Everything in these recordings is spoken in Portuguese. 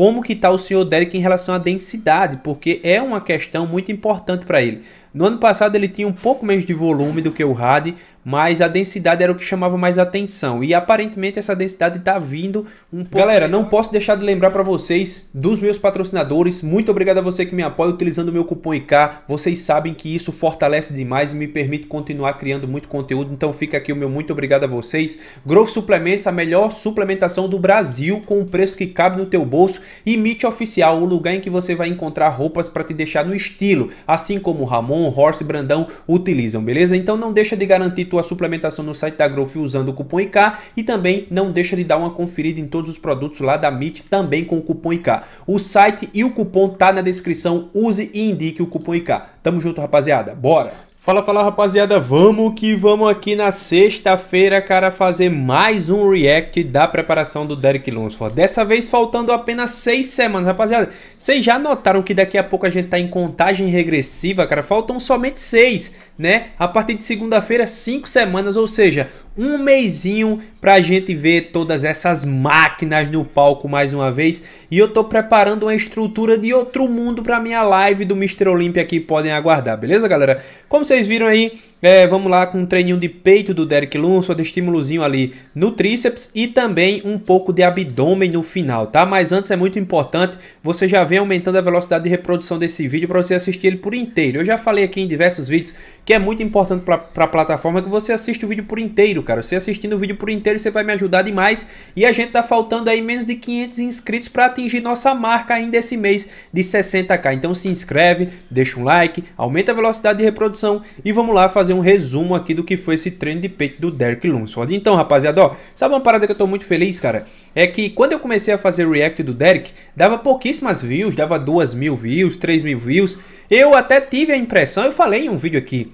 como que está o senhor Derek em relação à densidade, porque é uma questão muito importante para ele. No ano passado ele tinha um pouco menos de volume do que o Rad, mas a densidade era o que chamava mais atenção. E aparentemente essa densidade está vindo um pouco. Galera, não posso deixar de lembrar para vocês dos meus patrocinadores. Muito obrigado a você que me apoia utilizando o meu cupom IK. Vocês sabem que isso fortalece demais e me permite continuar criando muito conteúdo. Então fica aqui o meu muito obrigado a vocês. Growth Suplementos, a melhor suplementação do Brasil com o preço que cabe no teu bolso. E Meet Oficial, o lugar em que você vai encontrar roupas para te deixar no estilo, assim como o Ramon Avon, Horse, Brandão utilizam, beleza? Então não deixa de garantir tua suplementação no site da Growth usando o cupom IK e também não deixa de dar uma conferida em todos os produtos lá da MIT também com o cupom IK. O site e o cupom tá na descrição, use e indique o cupom IK. Tamo junto, rapaziada. Bora! Fala, fala rapaziada, vamos que vamos aqui na sexta-feira, cara, fazer mais um react da preparação do Derek Lunsford. Dessa vez faltando apenas seis semanas, rapaziada. Vocês já notaram que daqui a pouco a gente tá em contagem regressiva, cara? Faltam somente seis, né? A partir de segunda-feira, cinco semanas, ou seja, um mêsinho pra gente ver todas essas máquinas no palco mais uma vez. E eu tô preparando uma estrutura de outro mundo pra minha live do Mr. Olympia que podem aguardar, beleza, galera? Como vocês viram aí, é, vamos lá com um treininho de peito do Derek Lund, só de estímulozinho ali no tríceps e também um pouco de abdômen no final, tá? Mas antes é muito importante, você já vem aumentando a velocidade de reprodução desse vídeo para você assistir ele por inteiro. Eu já falei aqui em diversos vídeos que é muito importante para a plataforma que você assista o vídeo por inteiro, cara. Você assistindo o vídeo por inteiro, você vai me ajudar demais. E a gente tá faltando aí menos de 500 inscritos para atingir nossa marca ainda esse mês de 60k. Então se inscreve, deixa um like, aumenta a velocidade de reprodução e vamos lá fazer fazer um resumo aqui do que foi esse treino de peito do Derek Lunsford. Então, rapaziada, ó, sabe uma parada que eu tô muito feliz, cara? É que quando eu comecei a fazer react do Derek, dava pouquíssimas views, dava duas mil views, três mil views. Eu até tive a impressão, eu falei em um vídeo aqui,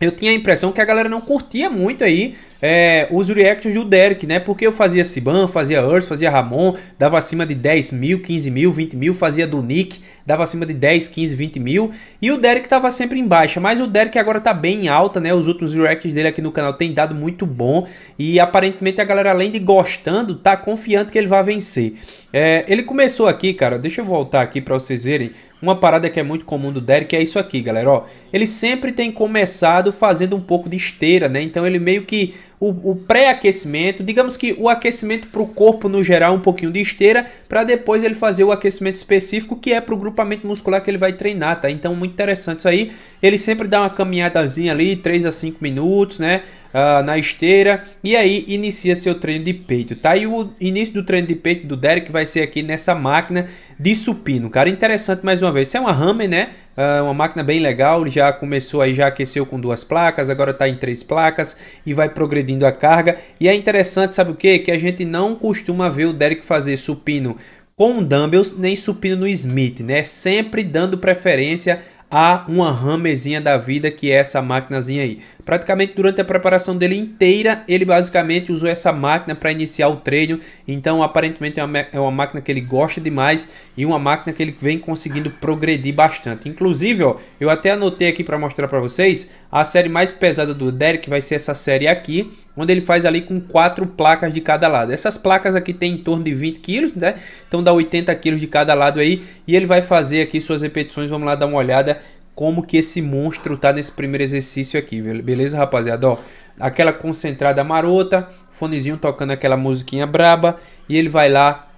eu tinha a impressão que a galera não curtia muito aí é, os reactions do Derek, né? Porque eu fazia Siban, fazia Urs, fazia Ramon, dava acima de 10 mil, 15 mil, 20 mil, fazia do Nick, dava acima de 10, 15, 20 mil. E o Derek tava sempre em baixa, mas o Derek agora tá bem em alta, né? Os últimos reacts dele aqui no canal tem dado muito bom. E aparentemente a galera, além de gostando, tá confiando que ele vai vencer. É, ele começou aqui, cara, deixa eu voltar aqui para vocês verem. Uma parada que é muito comum do Derek é isso aqui, galera, ó. Ele sempre tem começado fazendo um pouco de esteira, né? Então ele meio que o, o pré-aquecimento, digamos que o aquecimento para o corpo no geral um pouquinho de esteira, para depois ele fazer o aquecimento específico que é para o grupamento muscular que ele vai treinar, tá? Então muito interessante isso aí. Ele sempre dá uma caminhadazinha ali, 3 a 5 minutos, né? Uh, na esteira e aí inicia seu treino de peito, tá? E o início do treino de peito do Derek vai ser aqui nessa máquina de supino, cara. Interessante mais uma vez. Isso é uma Hammer, né? Uh, uma máquina bem legal, já começou aí, já aqueceu com duas placas, agora está em três placas e vai progredindo a carga. E é interessante, sabe o que? Que a gente não costuma ver o Derek fazer supino com dumbbells nem supino no Smith, né? Sempre dando preferência a uma ramezinha da vida que é essa maquinazinha aí. Praticamente durante a preparação dele inteira, ele basicamente usou essa máquina para iniciar o treino. Então, aparentemente é uma, é uma máquina que ele gosta demais e uma máquina que ele vem conseguindo progredir bastante. Inclusive, ó, eu até anotei aqui para mostrar para vocês, a série mais pesada do Derek vai ser essa série aqui, onde ele faz ali com quatro placas de cada lado. Essas placas aqui tem em torno de 20 quilos, né? Então dá 80 quilos de cada lado aí e ele vai fazer aqui suas repetições. Vamos lá dar uma olhada como que esse monstro tá nesse primeiro exercício aqui, beleza, rapaziada? Ó, aquela concentrada marota, fonezinho tocando aquela musiquinha braba e ele vai lá,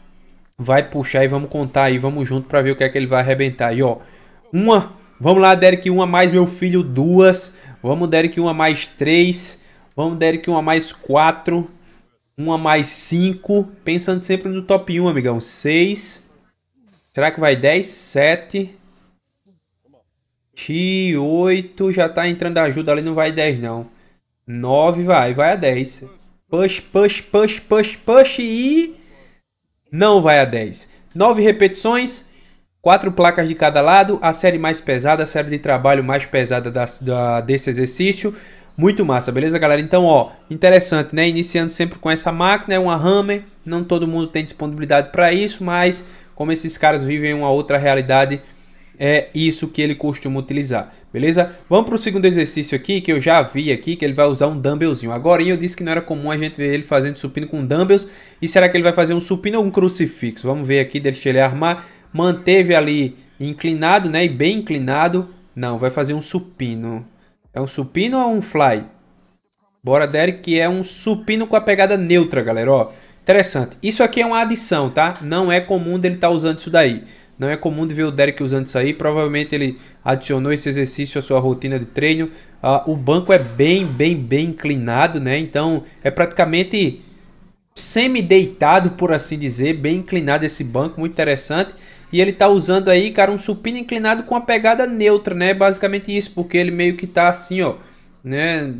vai puxar e vamos contar aí, vamos junto para ver o que é que ele vai arrebentar aí, ó. Uma, vamos lá, Derek, uma mais meu filho, duas. Vamos, Derek, uma mais três. Vamos, Derek, uma mais quatro. Uma mais cinco. Pensando sempre no top 1, amigão. Seis. Será que vai dez? Sete. X8 já tá entrando ajuda ali, não vai 10 não. 9 vai, vai a 10. Push, push, push, push, push e... Não vai a 10. 9 repetições, 4 placas de cada lado. A série mais pesada, a série de trabalho mais pesada da, da, desse exercício. Muito massa, beleza, galera? Então, ó, interessante, né? Iniciando sempre com essa máquina, é uma Hammer. Não todo mundo tem disponibilidade para isso, mas como esses caras vivem uma outra realidade é isso que ele costuma utilizar, beleza? Vamos para o segundo exercício aqui, que eu já vi aqui, que ele vai usar um dumbbellzinho. Agora eu disse que não era comum a gente ver ele fazendo supino com dumbbells. E será que ele vai fazer um supino ou um crucifixo? Vamos ver aqui, deixa ele armar. Manteve ali inclinado, né? E bem inclinado. Não, vai fazer um supino. É um supino ou um fly? Bora, Derek, que é um supino com a pegada neutra, galera, ó. Interessante. Isso aqui é uma adição, tá? Não é comum dele estar tá usando isso daí. Não é comum de ver o Derek usando isso aí. Provavelmente ele adicionou esse exercício à sua rotina de treino. Ah, o banco é bem, bem, bem inclinado, né? Então é praticamente semi-deitado, por assim dizer, bem inclinado esse banco, muito interessante. E ele tá usando aí, cara, um supino inclinado com a pegada neutra, né? Basicamente isso, porque ele meio que tá assim, ó, né?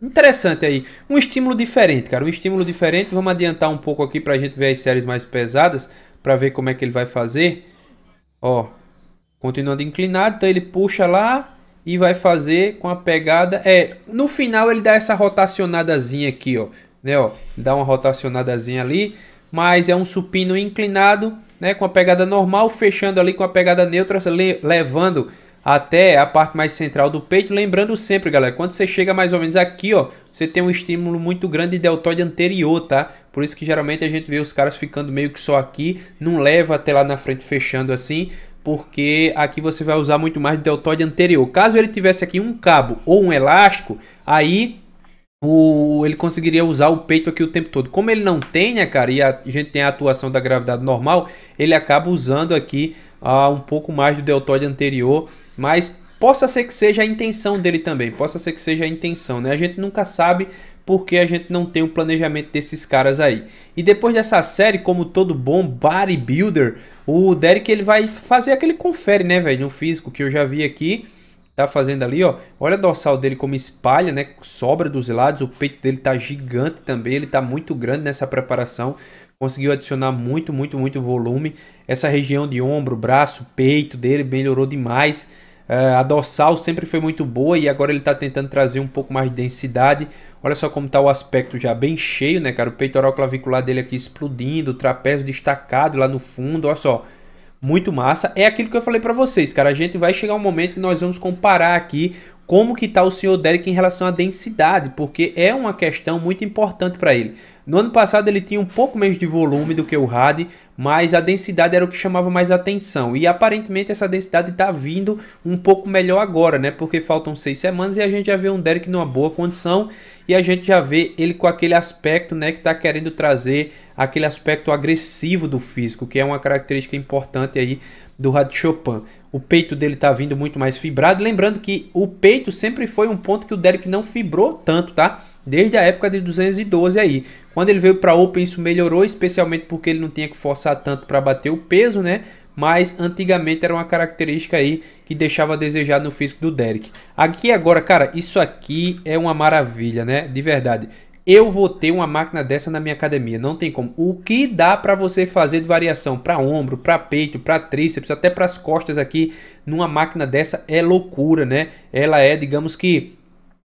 Interessante aí. Um estímulo diferente, cara, um estímulo diferente. Vamos adiantar um pouco aqui pra gente ver as séries mais pesadas, pra ver como é que ele vai fazer. Ó, continuando inclinado, então ele puxa lá e vai fazer com a pegada. É, no final ele dá essa rotacionadazinha aqui, ó, né, ó, dá uma rotacionadazinha ali, mas é um supino inclinado, né, com a pegada normal, fechando ali com a pegada neutra, levando até a parte mais central do peito. Lembrando sempre, galera, quando você chega mais ou menos aqui, ó, você tem um estímulo muito grande de deltoide anterior, tá? Por isso que geralmente a gente vê os caras ficando meio que só aqui, não leva até lá na frente fechando assim, porque aqui você vai usar muito mais deltoide anterior. Caso ele tivesse aqui um cabo ou um elástico, aí o, ele conseguiria usar o peito aqui o tempo todo. Como ele não tenha, né, cara, e a, gente tem a atuação da gravidade normal, ele acaba usando aqui ah, um pouco mais do deltoide anterior mas possa ser que seja a intenção dele também, possa ser que seja a intenção, né? A gente nunca sabe porque a gente não tem o planejamento desses caras aí. E depois dessa série, como todo bom bodybuilder, o Derek ele vai fazer aquele confere, né, velho, no físico que eu já vi aqui. Tá fazendo ali, ó. Olha a dorsal dele como espalha, né? Sobra dos lados. O peito dele tá gigante também. Ele tá muito grande nessa preparação conseguiu adicionar muito, muito, muito volume. Essa região de ombro, braço, peito dele melhorou demais. É, a dorsal sempre foi muito boa e agora ele está tentando trazer um pouco mais de densidade. Olha só como está o aspecto já bem cheio, né, cara? O peitoral clavicular dele aqui explodindo, o trapézio destacado lá no fundo, olha só. Muito massa. É aquilo que eu falei para vocês, cara. A gente vai chegar um momento que nós vamos comparar aqui como que está o senhor Derek em relação à densidade, porque é uma questão muito importante para ele. No ano passado ele tinha um pouco menos de volume do que o RAD, mas a densidade era o que chamava mais atenção. E aparentemente essa densidade está vindo um pouco melhor agora, né? Porque faltam seis semanas e a gente já vê um Derek numa boa condição e a gente já vê ele com aquele aspecto, né, que está querendo trazer aquele aspecto agressivo do físico, que é uma característica importante aí do Rad Chopin. O peito dele está vindo muito mais fibrado, lembrando que o peito sempre foi um ponto que o Derek não fibrou tanto, tá? desde a época de 212 aí. Quando ele veio para Open isso melhorou, especialmente porque ele não tinha que forçar tanto para bater o peso, né? Mas antigamente era uma característica aí que deixava desejado no físico do Derek. Aqui agora, cara, isso aqui é uma maravilha, né? De verdade. Eu vou ter uma máquina dessa na minha academia, não tem como. O que dá para você fazer de variação para ombro, para peito, para tríceps, até para as costas aqui, numa máquina dessa é loucura, né? Ela é, digamos que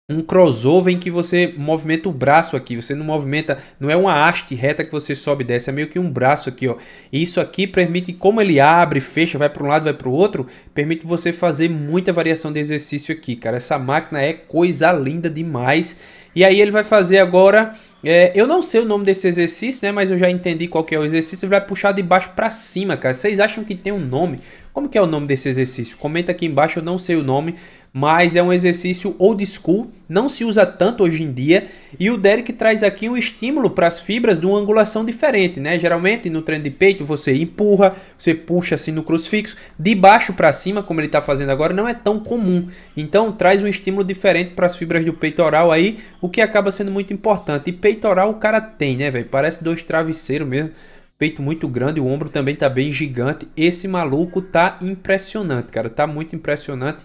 um crossover em que você movimenta o braço aqui, você não movimenta, não é uma haste reta que você sobe e desce, é meio que um braço aqui, ó. E isso aqui permite, como ele abre, fecha, vai para um lado, vai para o outro, permite você fazer muita variação de exercício aqui, cara. Essa máquina é coisa linda demais. E aí ele vai fazer agora, é, eu não sei o nome desse exercício, né, mas eu já entendi qual que é o exercício, ele vai puxar de baixo para cima, cara. Vocês acham que tem um nome? Como que é o nome desse exercício? Comenta aqui embaixo, eu não sei o nome, mas é um exercício old school, não se usa tanto hoje em dia. E o Derek traz aqui um estímulo para as fibras de uma angulação diferente, né? Geralmente no treino de peito você empurra, você puxa assim no crucifixo, de baixo para cima, como ele está fazendo agora, não é tão comum. Então traz um estímulo diferente para as fibras do peitoral aí, o que acaba sendo muito importante. E peitoral o cara tem, né, velho? Parece dois travesseiros mesmo peito muito grande, o ombro também tá bem gigante. Esse maluco tá impressionante, cara, tá muito impressionante.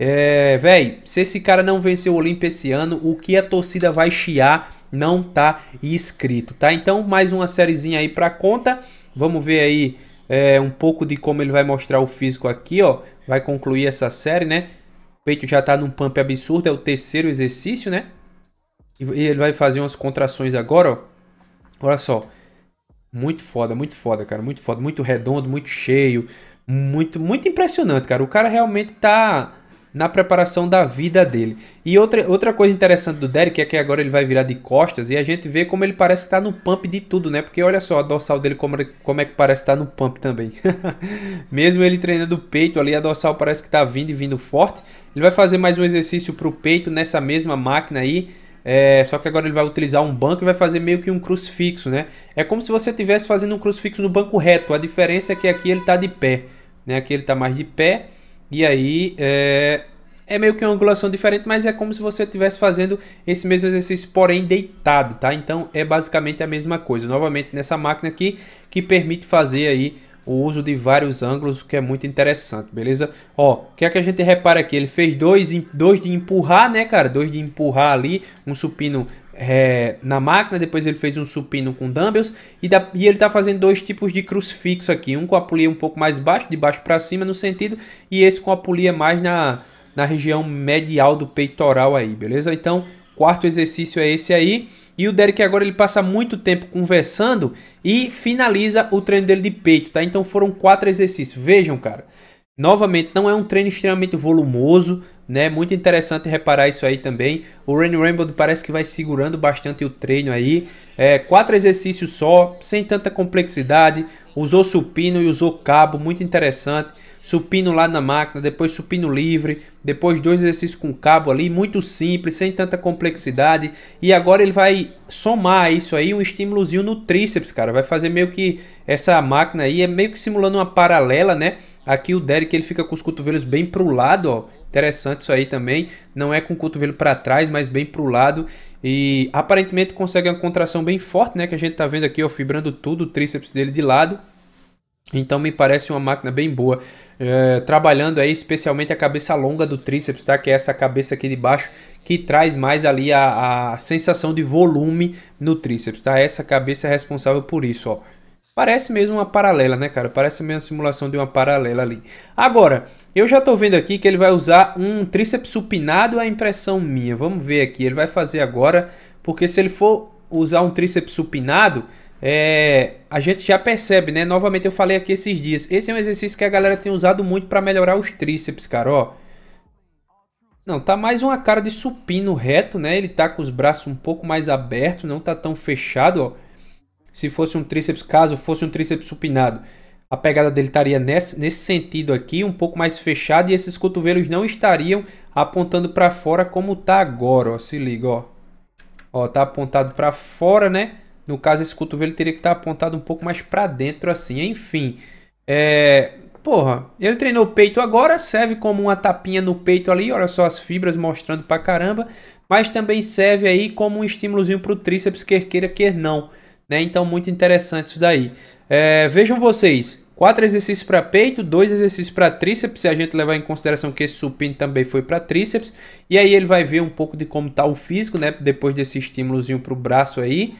É, véi, se esse cara não vencer o Olimpia esse ano, o que a torcida vai chiar não tá escrito, tá? Então, mais uma sériezinha aí pra conta. Vamos ver aí é, um pouco de como ele vai mostrar o físico aqui, ó. Vai concluir essa série, né? O peito já tá num pump absurdo, é o terceiro exercício, né? E ele vai fazer umas contrações agora, ó. Olha só. Muito foda, muito foda, cara. Muito foda, muito redondo, muito cheio. Muito, muito impressionante, cara. O cara realmente tá na preparação da vida dele. E outra, outra coisa interessante do Derek é que agora ele vai virar de costas e a gente vê como ele parece que tá no pump de tudo, né? Porque olha só a dorsal dele como, como é que parece estar tá no pump também. Mesmo ele treinando o peito ali, a dorsal parece que tá vindo e vindo forte. Ele vai fazer mais um exercício pro peito nessa mesma máquina aí. É, só que agora ele vai utilizar um banco e vai fazer meio que um crucifixo, né? É como se você estivesse fazendo um crucifixo no banco reto. A diferença é que aqui ele tá de pé, né? Aqui ele tá mais de pé e aí é, é meio que uma angulação diferente, mas é como se você estivesse fazendo esse mesmo exercício, porém deitado, tá? Então é basicamente a mesma coisa. Novamente nessa máquina aqui que permite fazer aí o uso de vários ângulos, o que é muito interessante, beleza? Ó, o que é que a gente repara aqui? Ele fez dois, dois de empurrar, né, cara? Dois de empurrar ali, um supino é, na máquina, depois ele fez um supino com dumbbells e, da, e ele está fazendo dois tipos de crucifixo aqui, um com a polia um pouco mais baixo, de baixo para cima no sentido, e esse com a polia mais na, na região medial do peitoral aí, beleza? Então, quarto exercício é esse aí. E o Derek agora ele passa muito tempo conversando e finaliza o treino dele de peito, tá? Então foram quatro exercícios. Vejam, cara. Novamente, não é um treino extremamente volumoso, né? Muito interessante reparar isso aí também. O Rain Rainbow parece que vai segurando bastante o treino aí. É, quatro exercícios só, sem tanta complexidade. Usou supino e usou cabo, muito interessante. Supino lá na máquina, depois supino livre, depois dois exercícios com cabo ali, muito simples, sem tanta complexidade. E agora ele vai somar isso aí, um estímulozinho no tríceps, cara. Vai fazer meio que essa máquina aí, é meio que simulando uma paralela, né? Aqui o Derek ele fica com os cotovelos bem pro lado, ó Interessante isso aí também. Não é com o cotovelo para trás, mas bem para o lado. E aparentemente consegue uma contração bem forte, né? Que a gente está vendo aqui, ó, fibrando tudo o tríceps dele de lado. Então me parece uma máquina bem boa. É, trabalhando aí especialmente a cabeça longa do tríceps, tá? Que é essa cabeça aqui de baixo que traz mais ali a, a sensação de volume no tríceps, tá? Essa cabeça é responsável por isso, ó. Parece mesmo uma paralela, né, cara? Parece mesmo a simulação de uma paralela ali. Agora, eu já estou vendo aqui que ele vai usar um tríceps supinado, a impressão minha. Vamos ver aqui, ele vai fazer agora, porque se ele for usar um tríceps supinado, é, a gente já percebe, né? Novamente eu falei aqui esses dias. Esse é um exercício que a galera tem usado muito para melhorar os tríceps, cara, ó. Não, tá mais uma cara de supino reto, né? Ele tá com os braços um pouco mais abertos, não tá tão fechado, ó se fosse um tríceps, caso fosse um tríceps supinado, a pegada dele estaria nesse, nesse sentido aqui, um pouco mais fechada, e esses cotovelos não estariam apontando para fora como tá agora, ó, se liga, ó. Ó, tá apontado para fora, né? No caso, esse cotovelo teria que estar tá apontado um pouco mais para dentro, assim. Enfim, é... Porra, ele treinou o peito agora, serve como uma tapinha no peito ali, olha só as fibras mostrando pra caramba, mas também serve aí como um estímulozinho pro tríceps, quer queira, quer não. Né? Então, muito interessante isso daí. É, vejam vocês, quatro exercícios para peito, dois exercícios para tríceps, se a gente levar em consideração que esse supino também foi para tríceps. E aí ele vai ver um pouco de como tá o físico, né? Depois desse estímulozinho para o braço aí.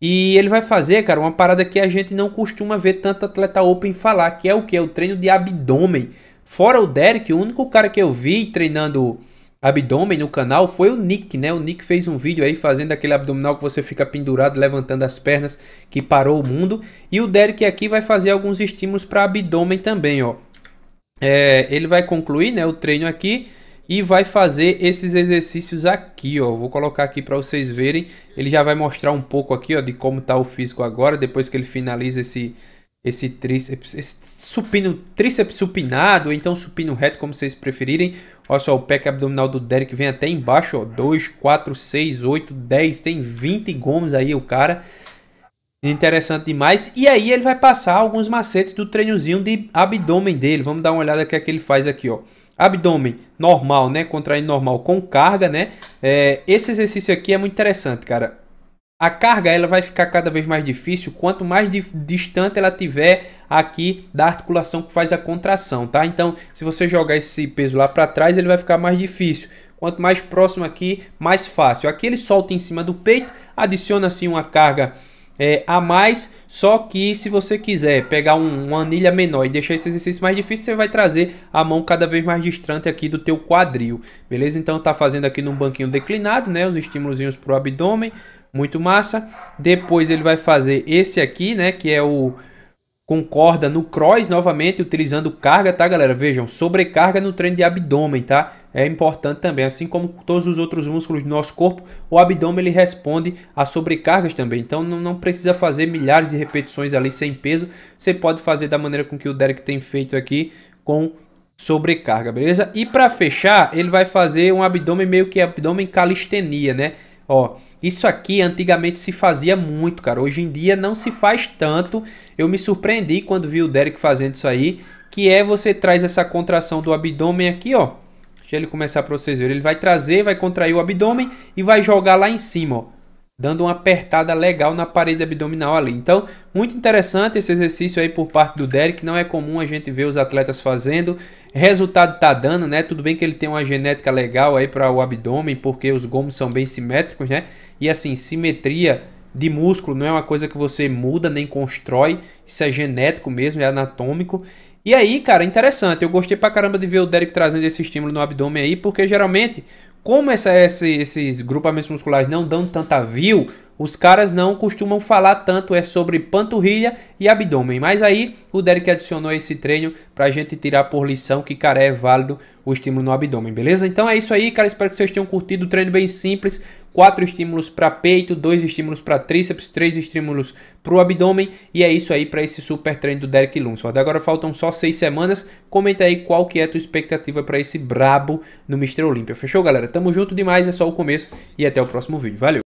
E ele vai fazer, cara, uma parada que a gente não costuma ver tanto atleta open falar, que é o que? O treino de abdômen. Fora o Derek, o único cara que eu vi treinando abdômen no canal foi o Nick, né? O Nick fez um vídeo aí fazendo aquele abdominal que você fica pendurado, levantando as pernas, que parou o mundo. E o Derek aqui vai fazer alguns estímulos para abdômen também, ó. É, ele vai concluir, né, o treino aqui e vai fazer esses exercícios aqui, ó. Vou colocar aqui para vocês verem. Ele já vai mostrar um pouco aqui, ó, de como tá o físico agora, depois que ele finaliza esse esse, tríceps, esse supino, tríceps supinado, ou então supino reto, como vocês preferirem. Olha só, o pack abdominal do Derek vem até embaixo, ó, 2, 4, 6, 8, 10, tem 20 gomos aí o cara. Interessante demais. E aí ele vai passar alguns macetes do treinozinho de abdômen dele. Vamos dar uma olhada o que é que ele faz aqui, ó. Abdômen normal, né? Contraindo normal com carga, né? É, esse exercício aqui é muito interessante, cara. A carga ela vai ficar cada vez mais difícil quanto mais distante ela tiver aqui da articulação que faz a contração, tá? Então, se você jogar esse peso lá para trás, ele vai ficar mais difícil. Quanto mais próximo aqui, mais fácil. Aqui ele solta em cima do peito, adiciona assim uma carga é, a mais, só que se você quiser pegar um, uma anilha menor e deixar esse exercício mais difícil, você vai trazer a mão cada vez mais distante aqui do teu quadril, beleza? Então tá fazendo aqui num banquinho declinado, né, os estímulos para o abdômen, muito massa. Depois ele vai fazer esse aqui, né? Que é o com corda no cross novamente, utilizando carga, tá galera? Vejam, sobrecarga no treino de abdômen, tá? É importante também, assim como todos os outros músculos do nosso corpo, o abdômen ele responde a sobrecargas também. Então não, não precisa fazer milhares de repetições ali sem peso, você pode fazer da maneira com que o Derek tem feito aqui, com sobrecarga, beleza? E para fechar, ele vai fazer um abdômen meio que abdômen calistenia, né? Ó, isso aqui antigamente se fazia muito, cara. Hoje em dia não se faz tanto. Eu me surpreendi quando vi o Derek fazendo isso aí. Que é você traz essa contração do abdômen aqui, ó. Deixa ele começar pra vocês verem. Ele vai trazer, vai contrair o abdômen e vai jogar lá em cima, ó dando uma apertada legal na parede abdominal ali. Então, muito interessante esse exercício aí por parte do Derek, não é comum a gente ver os atletas fazendo. Resultado tá dando, né? Tudo bem que ele tem uma genética legal aí para o abdômen, porque os gomos são bem simétricos, né? E assim, simetria de músculo não é uma coisa que você muda nem constrói, isso é genético mesmo, é anatômico. E aí, cara, interessante. Eu gostei pra caramba de ver o Derek trazendo esse estímulo no abdômen aí, porque geralmente como essa, esse, esses grupamentos musculares não dão tanta view, os caras não costumam falar tanto, é sobre panturrilha e abdômen. Mas aí o Derek adicionou esse treino pra gente tirar por lição que, cara, é válido o estímulo no abdômen, beleza? Então é isso aí, cara. Espero que vocês tenham curtido o treino bem simples. Quatro estímulos para peito, dois estímulos para tríceps, três estímulos para o abdômen. E é isso aí para esse super treino do Derek Lunson. Até agora faltam só seis semanas. Comenta aí qual que é a tua expectativa para esse brabo no Mr. Olímpia. Fechou, galera? Tamo junto demais, é só o começo e até o próximo vídeo. Valeu!